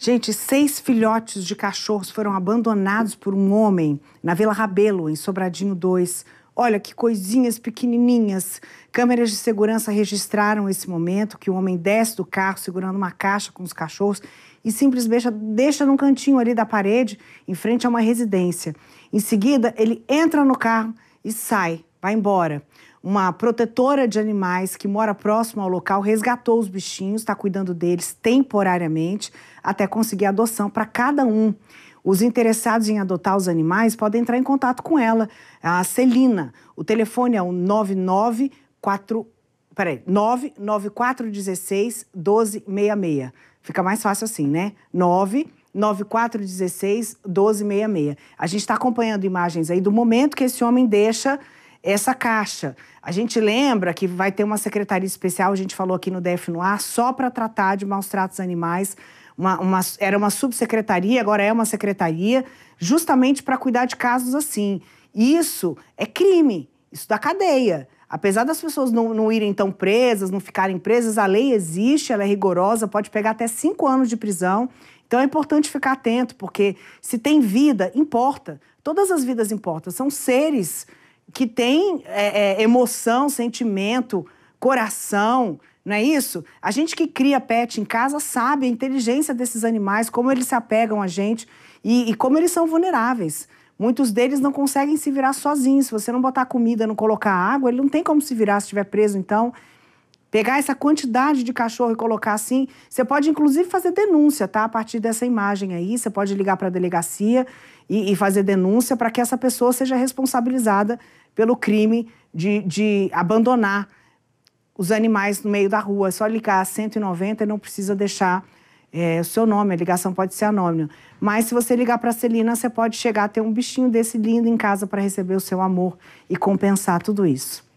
Gente, seis filhotes de cachorros foram abandonados por um homem na Vila Rabelo, em Sobradinho 2. Olha que coisinhas pequenininhas. Câmeras de segurança registraram esse momento que o homem desce do carro segurando uma caixa com os cachorros e simplesmente deixa num cantinho ali da parede, em frente a uma residência. Em seguida, ele entra no carro e sai, vai embora uma protetora de animais que mora próximo ao local, resgatou os bichinhos, está cuidando deles temporariamente até conseguir adoção para cada um. Os interessados em adotar os animais podem entrar em contato com ela, a Celina. O telefone é o 994 peraí, 99416 1266. Fica mais fácil assim, né? 9 9416 1266. A gente está acompanhando imagens aí do momento que esse homem deixa essa caixa. A gente lembra que vai ter uma secretaria especial, a gente falou aqui no DF no ar, só para tratar de maus tratos animais. Uma, uma, era uma subsecretaria, agora é uma secretaria, justamente para cuidar de casos assim. Isso é crime, isso da cadeia. Apesar das pessoas não, não irem tão presas, não ficarem presas, a lei existe, ela é rigorosa, pode pegar até cinco anos de prisão. Então é importante ficar atento, porque se tem vida, importa. Todas as vidas importam, são seres que tem é, é, emoção, sentimento, coração, não é isso? A gente que cria pet em casa sabe a inteligência desses animais, como eles se apegam a gente e, e como eles são vulneráveis. Muitos deles não conseguem se virar sozinhos. Se você não botar comida, não colocar água, ele não tem como se virar se estiver preso. Então, Pegar essa quantidade de cachorro e colocar assim, você pode inclusive fazer denúncia, tá? A partir dessa imagem aí, você pode ligar para a delegacia e, e, fazer denúncia para que essa pessoa seja responsabilizada pelo crime de, de abandonar os animais no meio da rua. É só ligar 190 e não precisa deixar é, o seu nome, a ligação pode ser anônima. Mas se você ligar para a Celina, você pode chegar a ter um bichinho desse lindo em casa para receber o seu amor e compensar tudo isso.